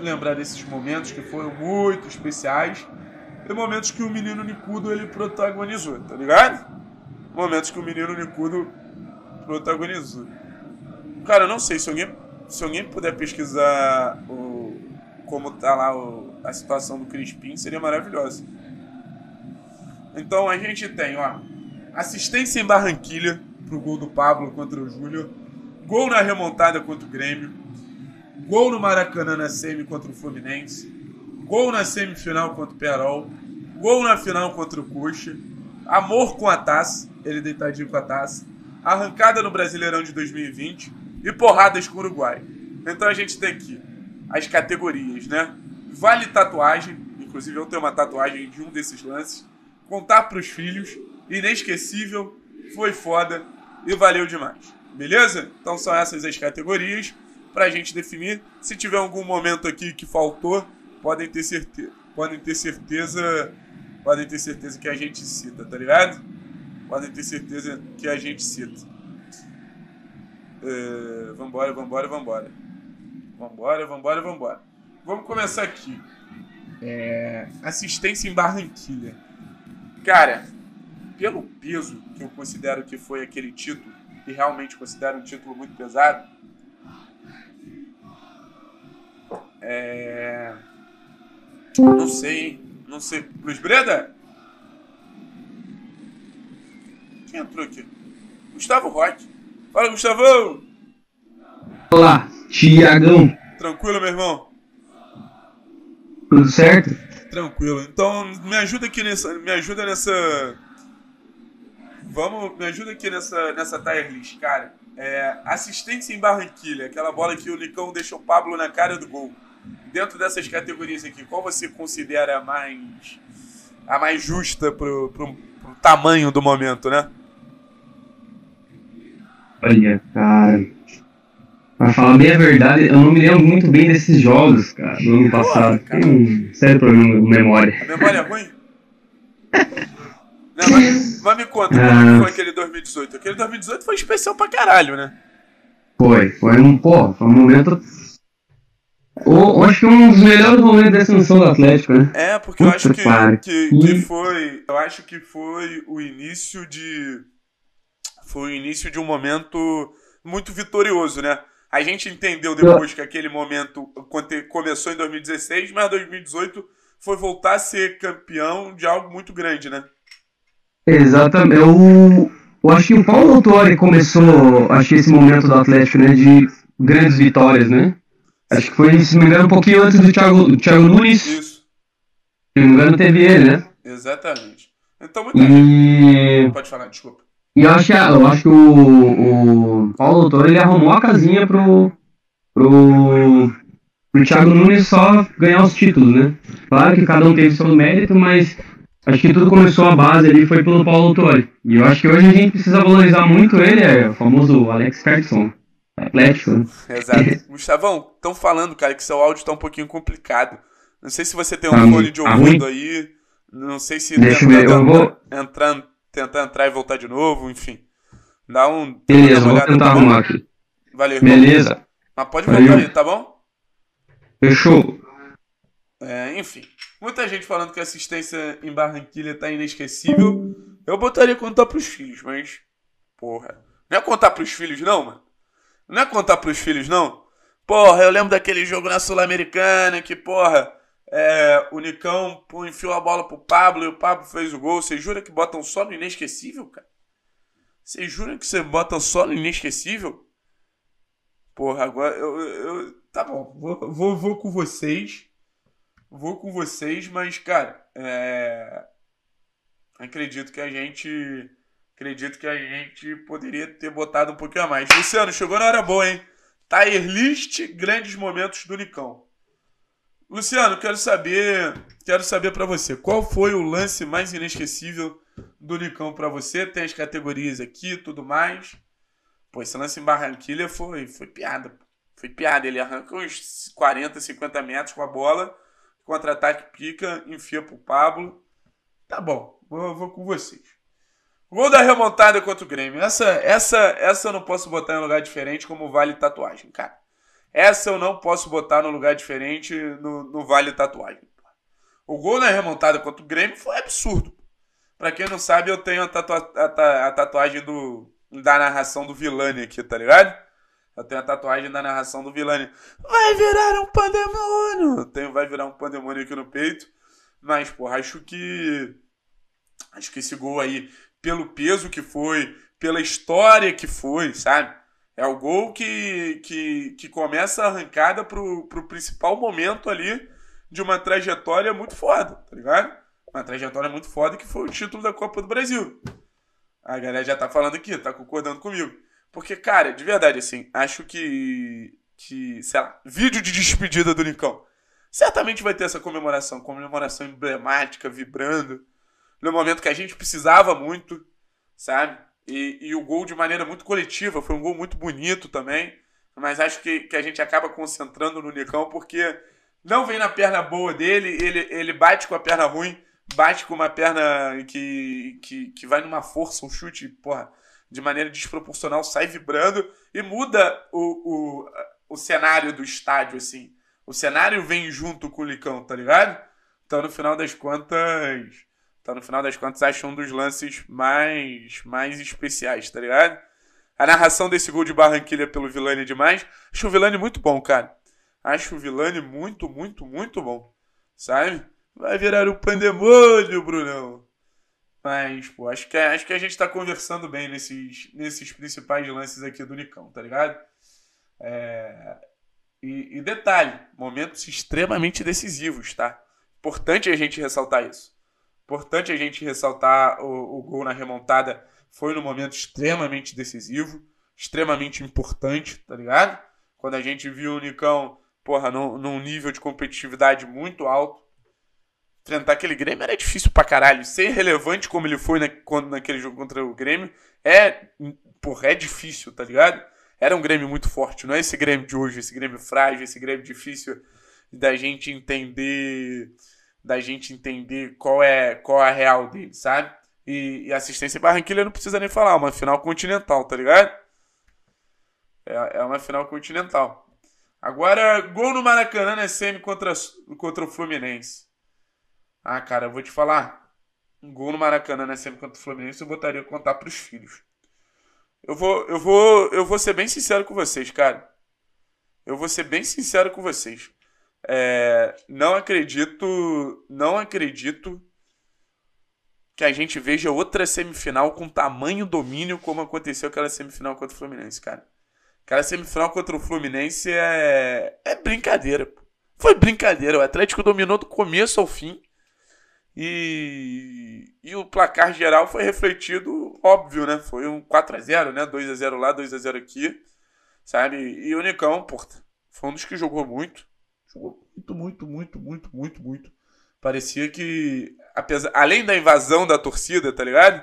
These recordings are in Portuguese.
lembrar desses momentos que foram muito especiais e momentos que o menino Nicudo ele protagonizou, tá ligado? Momentos que o menino Nicudo protagonizou. Cara, eu não sei se alguém, se alguém puder pesquisar o, como tá lá o, a situação do Crispim, seria maravilhosa. Então a gente tem, ó, assistência em Barranquilha pro gol do Pablo contra o Júnior, gol na remontada contra o Grêmio, gol no Maracanã na semi contra o Fluminense, gol na semifinal contra o Perol, gol na final contra o Cuxa, amor com a taça, ele deitadinho com a taça, arrancada no Brasileirão de 2020 e porradas com o Uruguai. Então a gente tem aqui as categorias, né? Vale tatuagem, inclusive eu tenho uma tatuagem de um desses lances, contar para os filhos, inesquecível, foi foda e valeu demais. Beleza? Então são essas as categorias para a gente definir. Se tiver algum momento aqui que faltou, podem ter certeza, podem ter certeza, podem ter certeza que a gente cita, tá ligado? Podem ter certeza que a gente cita. Uh, vambora, vambora, vambora. Vambora, vambora, vambora. Vamos começar aqui. É... Assistência em Barranquilha. Cara, pelo peso que eu considero que foi aquele título, e realmente considero um título muito pesado, É... Não sei, Não sei. Luiz Breda? Quem entrou aqui? Gustavo Roque. Fala, Gustavão! Olá, Tiagão. Tranquilo, meu irmão? Tudo certo? Tranquilo. Então, me ajuda aqui nessa. Me ajuda nessa. Vamos, me ajuda aqui nessa, nessa tier list, cara. É, assistência em Barranquilha, aquela bola que o Nicão deixou o Pablo na cara do gol dentro dessas categorias aqui, qual você considera a mais, a mais justa pro, pro, pro tamanho do momento, né? Olha, cara. Pra falar bem a verdade, eu não me lembro muito bem desses jogos, cara, do ano passado. Porra, Tem um sério problema com memória. A memória é ruim? não, mas, mas, me conta, é ah. como foi aquele 2018? Aquele 2018 foi especial pra caralho, né? Foi, foi um, pô, foi um momento eu acho que é um dos melhores momentos da ascensão do Atlético, né? É, porque Puta eu acho que, que, que, foi. Eu acho que foi o início de. Foi o início de um momento muito vitorioso, né? A gente entendeu depois que aquele momento começou em 2016, mas 2018 foi voltar a ser campeão de algo muito grande, né? Exatamente. Eu, eu acho que o Paulo Autori começou, acho que esse momento do Atlético, né? De grandes vitórias, né? Acho que foi, se não me engano, um pouquinho antes do Thiago, do Thiago Nunes. Isso. Se não me engano, teve ele, né? Exatamente. Então, muito. e... Pode falar, desculpa. E eu acho que, eu acho que o, o Paulo Doutor ele arrumou a casinha pro, pro, pro Thiago Nunes só ganhar os títulos, né? Claro que cada um teve seu mérito, mas acho que tudo começou a base ali foi pelo Paulo Doutor. E eu acho que hoje a gente precisa valorizar muito ele, é o famoso Alex Ferguson. Atlético. É, exato. Gustavão, estão falando, cara, que seu áudio tá um pouquinho complicado. Não sei se você tem um tá fone de tá ouvido ruim? aí. Não sei se Deixa tenta, eu vou... entrar, tentar entrar e voltar de novo, enfim. Dá um. Beleza, vou tentar tá arrumar aqui. Valeu, irmão. Beleza. Mas pode Valeu. voltar aí, tá bom? Fechou. É, enfim. Muita gente falando que a assistência em Barranquilha tá inesquecível. Eu botaria contar pros filhos, mas. Porra. Não é contar pros filhos, não, mano. Não é contar pros filhos, não. Porra, eu lembro daquele jogo na Sul-Americana que, porra, é, o Nicão enfiou a bola pro Pablo e o Pablo fez o gol. Você jura que botam só no inesquecível, cara? Você jura que você bota só no inesquecível? Porra, agora eu. eu tá bom, vou, vou, vou com vocês. Vou com vocês, mas, cara, é. Acredito que a gente Acredito que a gente poderia ter botado um pouquinho a mais. Luciano, chegou na hora boa, hein? Tier list, grandes momentos do Nicão. Luciano, quero saber, quero saber para você, qual foi o lance mais inesquecível do Nicão para você? Tem as categorias aqui, tudo mais. Pô, esse lance em Barranquilha foi, foi piada. Foi piada. Ele arranca uns 40, 50 metros com a bola, contra-ataque pica, enfia pro Pablo. Tá bom, vou, vou com vocês. Gol da remontada contra o Grêmio. Essa, essa, essa eu não posso botar em lugar diferente como vale tatuagem, cara. Essa eu não posso botar no lugar diferente no, no vale tatuagem. O gol da remontada contra o Grêmio foi absurdo. Para quem não sabe, eu tenho a, tatua a, ta a tatuagem do, da narração do Vilani aqui, tá ligado? Eu tenho a tatuagem da narração do Vilani. Vai virar um pandemônio! Tenho, vai virar um pandemônio aqui no peito. Mas, porra, acho que. Acho que esse gol aí pelo peso que foi, pela história que foi, sabe? É o gol que, que, que começa a arrancada pro, pro principal momento ali de uma trajetória muito foda, tá ligado? Uma trajetória muito foda que foi o título da Copa do Brasil. A galera já tá falando aqui, tá concordando comigo. Porque, cara, de verdade, assim, acho que. que sei lá, vídeo de despedida do Nicão. Certamente vai ter essa comemoração, comemoração emblemática, vibrando no momento que a gente precisava muito, sabe? E, e o gol de maneira muito coletiva, foi um gol muito bonito também, mas acho que, que a gente acaba concentrando no Nicão porque não vem na perna boa dele, ele, ele bate com a perna ruim, bate com uma perna que, que, que vai numa força, um chute, porra, de maneira desproporcional, sai vibrando e muda o, o, o cenário do estádio, assim. O cenário vem junto com o Licão, tá ligado? Então, no final das contas, então, no final das contas, acho um dos lances mais, mais especiais, tá ligado? A narração desse gol de Barranquilha pelo Vilani é demais. Acho o Vilani muito bom, cara. Acho o Vilani muito, muito, muito bom. Sabe? Vai virar o pandemônio, Brunão. Mas, pô, acho que, é, acho que a gente tá conversando bem nesses, nesses principais lances aqui do Nicão, tá ligado? É... E, e detalhe, momentos extremamente decisivos, tá? Importante a gente ressaltar isso. Importante a gente ressaltar o, o gol na remontada. Foi num momento extremamente decisivo, extremamente importante, tá ligado? Quando a gente viu o Nicão, porra, num, num nível de competitividade muito alto. Enfrentar aquele Grêmio era difícil pra caralho. Ser relevante como ele foi na, quando, naquele jogo contra o Grêmio é, porra, é difícil, tá ligado? Era um Grêmio muito forte, não é esse Grêmio de hoje, esse Grêmio frágil, esse Grêmio difícil da gente entender da gente entender qual é qual é a real dele, sabe? E, e assistência Barranquilla não precisa nem falar, é uma final continental, tá ligado? É, é uma final continental. Agora, gol no Maracanã na SM contra, contra o Fluminense. Ah, cara, eu vou te falar. Um gol no Maracanã na SM contra o Fluminense eu botaria contar pros filhos. Eu vou, eu vou, eu vou ser bem sincero com vocês, cara. Eu vou ser bem sincero com vocês. É, não acredito, não acredito que a gente veja outra semifinal com tamanho domínio como aconteceu aquela semifinal contra o Fluminense, cara. Aquela semifinal contra o Fluminense é, é brincadeira. Foi brincadeira. O Atlético dominou do começo ao fim. E, e o placar geral foi refletido, óbvio, né? Foi um 4 a 0 né? 2 a 0 lá, 2 a 0 aqui, sabe? E o Nicão, porra, foi um dos que jogou muito. Jogou muito, muito, muito, muito, muito, muito. Parecia que, apesar, além da invasão da torcida, tá ligado?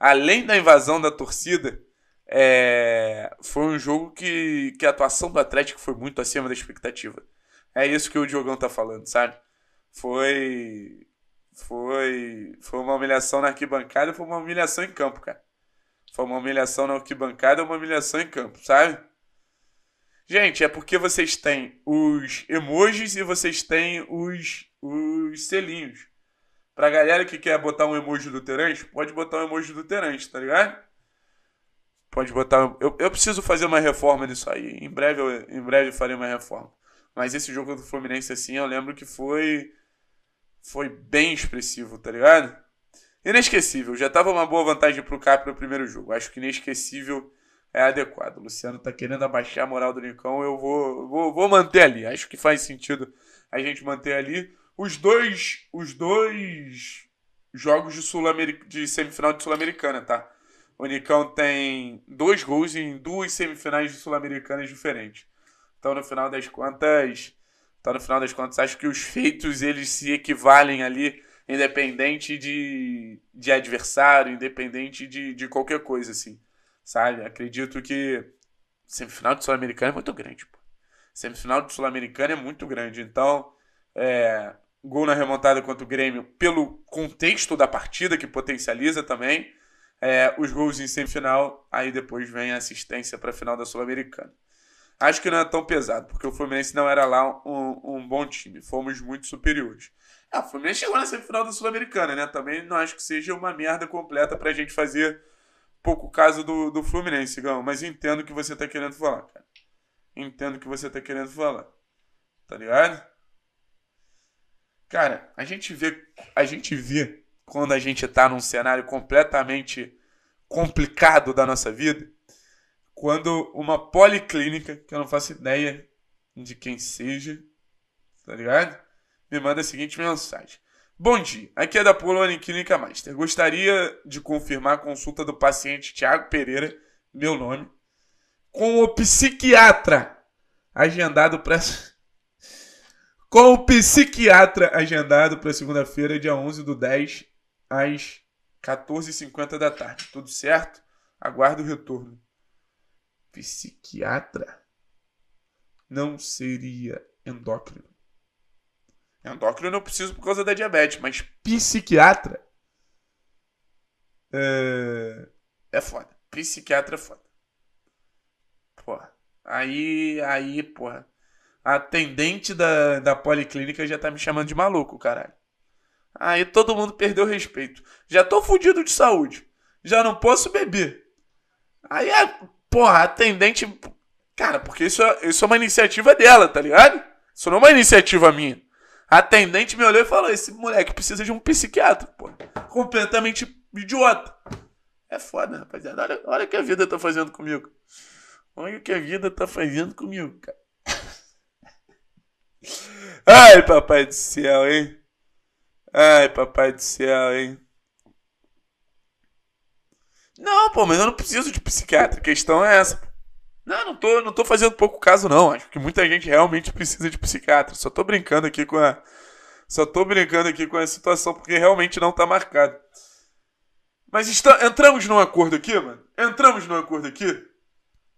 Além da invasão da torcida, é, foi um jogo que, que a atuação do Atlético foi muito acima da expectativa. É isso que o Diogão tá falando, sabe? Foi. Foi. Foi uma humilhação na arquibancada, foi uma humilhação em campo, cara. Foi uma humilhação na arquibancada, uma humilhação em campo, sabe? Gente, é porque vocês têm os emojis e vocês têm os, os selinhos. Pra galera que quer botar um emoji do Terence, pode botar um emoji do Terence, tá ligado? Pode botar. Eu, eu preciso fazer uma reforma nisso aí. Em breve, eu, em breve farei uma reforma. Mas esse jogo do Fluminense, assim, eu lembro que foi. Foi bem expressivo, tá ligado? Inesquecível. Já tava uma boa vantagem pro Cap no primeiro jogo. Acho que inesquecível é adequado. O Luciano tá querendo abaixar a moral do Nicão, eu vou, vou, vou manter ali. Acho que faz sentido a gente manter ali. Os dois, os dois jogos de, Sul de semifinal de Sul-Americana, tá? O Nicão tem dois gols em duas semifinais de Sul-Americanas diferentes. Então, no final das contas, então, no final das contas, acho que os feitos eles se equivalem ali, independente de, de adversário, independente de, de qualquer coisa, assim sabe? Acredito que semifinal de Sul-Americana é muito grande, pô. Semifinal de Sul-Americana é muito grande. Então, é, gol na remontada contra o Grêmio, pelo contexto da partida que potencializa também, é, os gols em semifinal, aí depois vem a assistência para a final da Sul-Americana. Acho que não é tão pesado, porque o Fluminense não era lá um, um bom time. Fomos muito superiores. Ah, o Fluminense chegou na semifinal da Sul-Americana, né? Também não acho que seja uma merda completa para a gente fazer pouco caso do, do Fluminense, Gão, mas entendo o que você tá querendo falar, cara. Entendo o que você tá querendo falar. Tá ligado? Cara, a gente vê, a gente vê quando a gente tá num cenário completamente complicado da nossa vida, quando uma policlínica, que eu não faço ideia de quem seja, tá ligado? Me manda a seguinte mensagem. Bom dia, aqui é da Polônia Clínica Master. Gostaria de confirmar a consulta do paciente Tiago Pereira, meu nome, com o psiquiatra agendado para com o psiquiatra agendado para segunda-feira, dia 11 do 10, às 14h50 da tarde. Tudo certo? Aguardo o retorno. Psiquiatra não seria endócrino. Endócrino eu preciso por causa da diabetes, mas psiquiatra é, é foda. Psiquiatra é foda. Porra. Aí, aí, porra. atendente da, da policlínica já tá me chamando de maluco, caralho. Aí todo mundo perdeu o respeito. Já tô fudido de saúde. Já não posso beber. Aí a, porra, atendente. Cara, porque isso é, isso é uma iniciativa dela, tá ligado? Isso não é uma iniciativa minha atendente me olhou e falou: esse moleque precisa de um psiquiatra, pô. Completamente idiota. É foda, rapaziada. Olha, olha o que a vida tá fazendo comigo. Olha o que a vida tá fazendo comigo, cara. Ai, papai do céu, hein? Ai, papai do céu, hein? Não, pô, mas eu não preciso de psiquiatra. A questão é essa, pô. Não, não tô, não tô fazendo pouco caso, não. Acho que muita gente realmente precisa de psiquiatra. Só tô brincando aqui com a. Só tô brincando aqui com a situação, porque realmente não tá marcado. Mas está, entramos num acordo aqui, mano. Entramos num acordo aqui.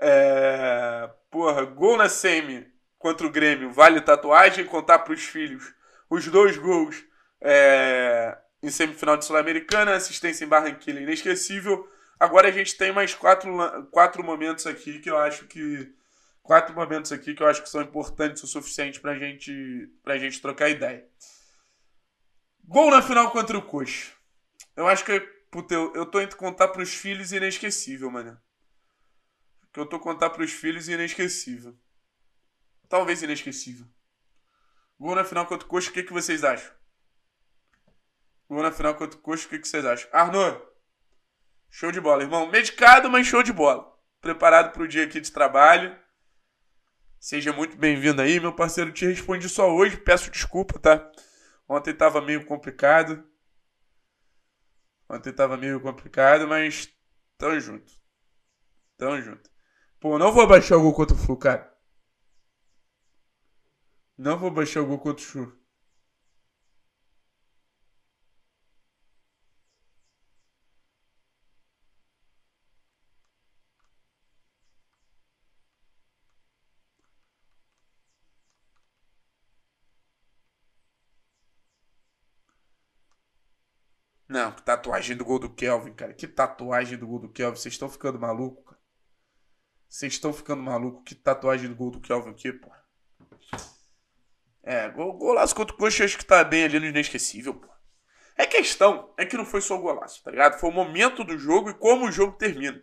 É. Porra, gol na semi contra o Grêmio, vale tatuagem contar pros filhos. Os dois gols é, em semifinal de Sul-Americana, assistência em Barranquilla inesquecível. Agora a gente tem mais quatro, quatro momentos aqui que eu acho que. Quatro momentos aqui que eu acho que são importantes o suficiente pra gente, pra gente trocar ideia. Gol na final contra o Coxa. Eu acho que. Puta, eu, eu tô indo contar pros filhos inesquecível, mano. Que eu tô contar pros filhos inesquecível. Talvez inesquecível. Gol na final contra o Coxa, o que, que vocês acham? Gol na final contra o Coxa, o que, que vocês acham? Arnô! Show de bola, irmão. Medicado, mas show de bola. Preparado para o dia aqui de trabalho. Seja muito bem-vindo aí, meu parceiro. Te respondi só hoje, peço desculpa, tá? Ontem estava meio complicado. Ontem estava meio complicado, mas tão junto. Tão junto. Pô, não vou baixar o gol contra o Flu, cara. Não vou baixar o gol contra o Flu. Não, que tatuagem do gol do Kelvin, cara. Que tatuagem do gol do Kelvin. Vocês estão ficando maluco, cara. Vocês estão ficando maluco. Que tatuagem do gol do Kelvin aqui, pô. É, gol, golaço contra o Coxa, acho que tá bem ali no inesquecível, pô. É questão, é que não foi só o golaço, tá ligado? Foi o momento do jogo e como o jogo termina.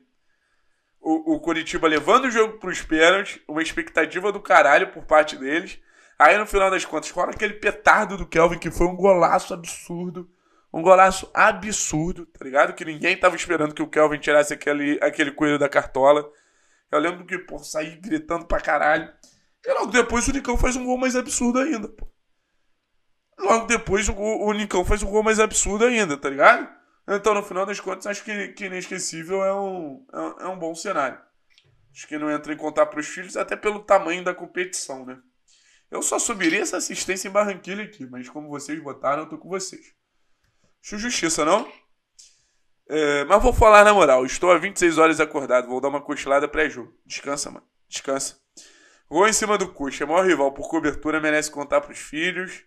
O, o Curitiba levando o jogo pros pênaltis, uma expectativa do caralho por parte deles. Aí no final das contas, rola aquele petardo do Kelvin, que foi um golaço absurdo um golaço absurdo, tá ligado? Que ninguém tava esperando que o Kelvin tirasse aquele, aquele coelho da cartola. Eu lembro que, pô, saí gritando pra caralho. E logo depois o Nicão faz um gol mais absurdo ainda, pô. Logo depois o, o Nicão faz um gol mais absurdo ainda, tá ligado? Então, no final das contas, acho que, que inesquecível é um, é, um é bom cenário. Acho que não entra em contar pros filhos, até pelo tamanho da competição, né? Eu só subiria essa assistência em Barranquilla aqui, mas como vocês votaram eu tô com vocês. Acho justiça, não? É, mas vou falar na moral. Estou há 26 horas acordado. Vou dar uma cochilada pré-jogo. Descansa, mano. Descansa. Gol em cima do Coxa. Maior rival por cobertura merece contar pros filhos.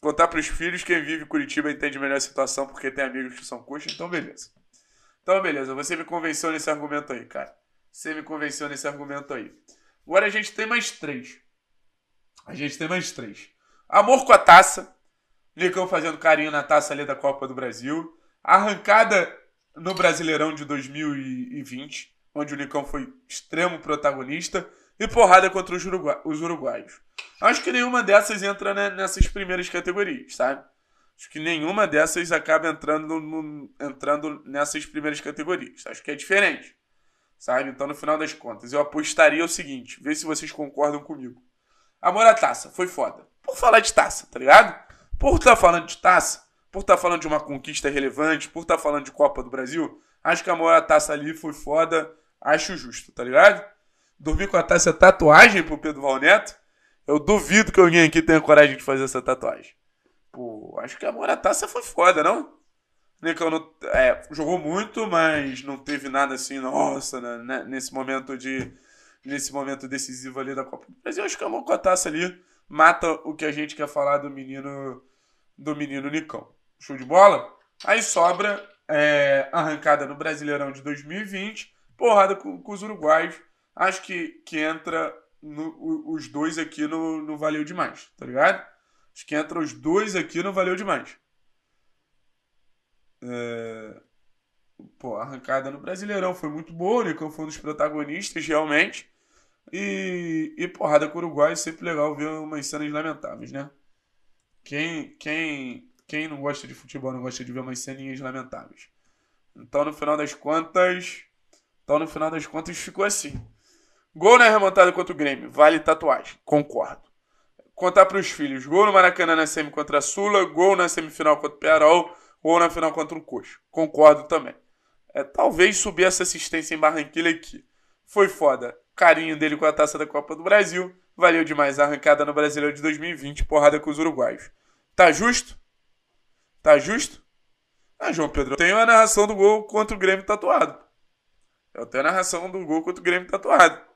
Contar pros filhos. Quem vive em Curitiba entende melhor a situação porque tem amigos que são Cuxa. Então, beleza. Então, beleza. Você me convenceu nesse argumento aí, cara. Você me convenceu nesse argumento aí. Agora a gente tem mais três. A gente tem mais três. Amor com a taça. Nicão fazendo carinho na taça ali da Copa do Brasil. Arrancada no Brasileirão de 2020, onde o Nicão foi extremo protagonista. E porrada contra os, urugua os uruguaios. Acho que nenhuma dessas entra né, nessas primeiras categorias, sabe? Acho que nenhuma dessas acaba entrando, no, entrando nessas primeiras categorias. Acho que é diferente, sabe? Então, no final das contas, eu apostaria o seguinte: ver se vocês concordam comigo. Amor à taça, foi foda. Por falar de taça, tá ligado? Por estar tá falando de taça, por estar tá falando de uma conquista relevante, por estar tá falando de Copa do Brasil, acho que a maior taça ali foi foda, acho justo, tá ligado? Dormir com a taça é tatuagem pro Pedro Valneto. Eu duvido que alguém aqui tenha coragem de fazer essa tatuagem. Pô, acho que a maior taça foi foda, não? Nicão né, não, é, jogou muito, mas não teve nada assim, nossa, né, né? nesse momento de. Nesse momento decisivo ali da Copa do Brasil, acho que a mão com a taça ali mata o que a gente quer falar do menino do menino Nicão. Show de bola? Aí sobra é, arrancada no Brasileirão de 2020, porrada com, com os uruguaios. Acho que, que entra no, os dois aqui no, no Valeu Demais, tá ligado? Acho que entra os dois aqui no Valeu Demais. É... Pô, a arrancada no Brasileirão foi muito boa, o Nicão foi um dos protagonistas, realmente. E, e porrada com o Uruguai, sempre legal ver umas cenas lamentáveis, né? Quem, quem, quem não gosta de futebol não gosta de ver umas ceninhas lamentáveis. Então, no final das contas. Então, no final das contas, ficou assim. Gol na é remontada contra o Grêmio. Vale tatuagem. Concordo. Contar para os filhos. Gol no Maracanã na semi contra a Sula. Gol na semifinal contra o Pearol. Gol na final contra o Coxa. Concordo também. É, talvez subir essa assistência em Barranquilla aqui. Foi foda. Carinho dele com a taça da Copa do Brasil. Valeu demais a arrancada no Brasileiro de 2020, porrada com os uruguaios. Tá justo? Tá justo? Ah, João Pedro, eu tenho a narração do gol contra o Grêmio tatuado. Eu tenho a narração do gol contra o Grêmio tatuado.